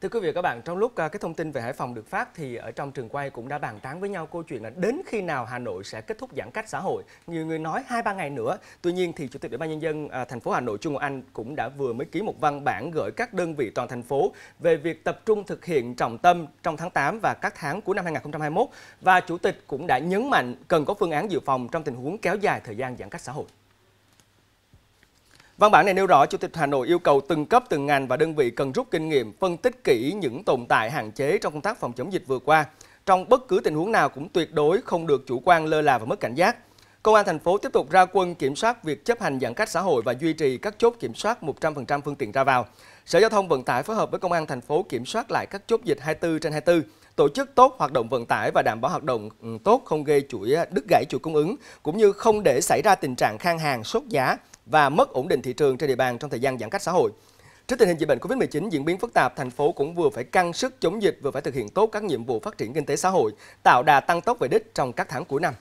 Thưa quý vị và các bạn, trong lúc à, cái thông tin về Hải Phòng được phát thì ở trong trường quay cũng đã bàn tán với nhau câu chuyện là đến khi nào Hà Nội sẽ kết thúc giãn cách xã hội. Nhiều người nói 2 3 ngày nữa. Tuy nhiên thì Chủ tịch Ủy ban nhân dân à, thành phố Hà Nội Trung Ngọc Anh cũng đã vừa mới ký một văn bản gửi các đơn vị toàn thành phố về việc tập trung thực hiện trọng tâm trong tháng 8 và các tháng của năm 2021 và chủ tịch cũng đã nhấn mạnh cần có phương án dự phòng trong tình huống kéo dài thời gian giãn cách xã hội. Văn bản này nêu rõ Chủ tịch Hà Nội yêu cầu từng cấp, từng ngành và đơn vị cần rút kinh nghiệm, phân tích kỹ những tồn tại hạn chế trong công tác phòng chống dịch vừa qua. Trong bất cứ tình huống nào cũng tuyệt đối không được chủ quan lơ là và mất cảnh giác. Công an thành phố tiếp tục ra quân kiểm soát việc chấp hành giãn cách xã hội và duy trì các chốt kiểm soát 100% phương tiện ra vào. Sở Giao thông Vận tải phối hợp với Công an thành phố kiểm soát lại các chốt dịch 24 trên 24, tổ chức tốt hoạt động vận tải và đảm bảo hoạt động ừ, tốt không gây chuỗi đứt gãy chuỗi cung ứng, cũng như không để xảy ra tình trạng khan hàng, sốt giá, và mất ổn định thị trường trên địa bàn trong thời gian giãn cách xã hội. Trước tình hình dịch bệnh COVID-19 diễn biến phức tạp, thành phố cũng vừa phải căng sức chống dịch vừa phải thực hiện tốt các nhiệm vụ phát triển kinh tế xã hội, tạo đà tăng tốc về đích trong các tháng cuối năm.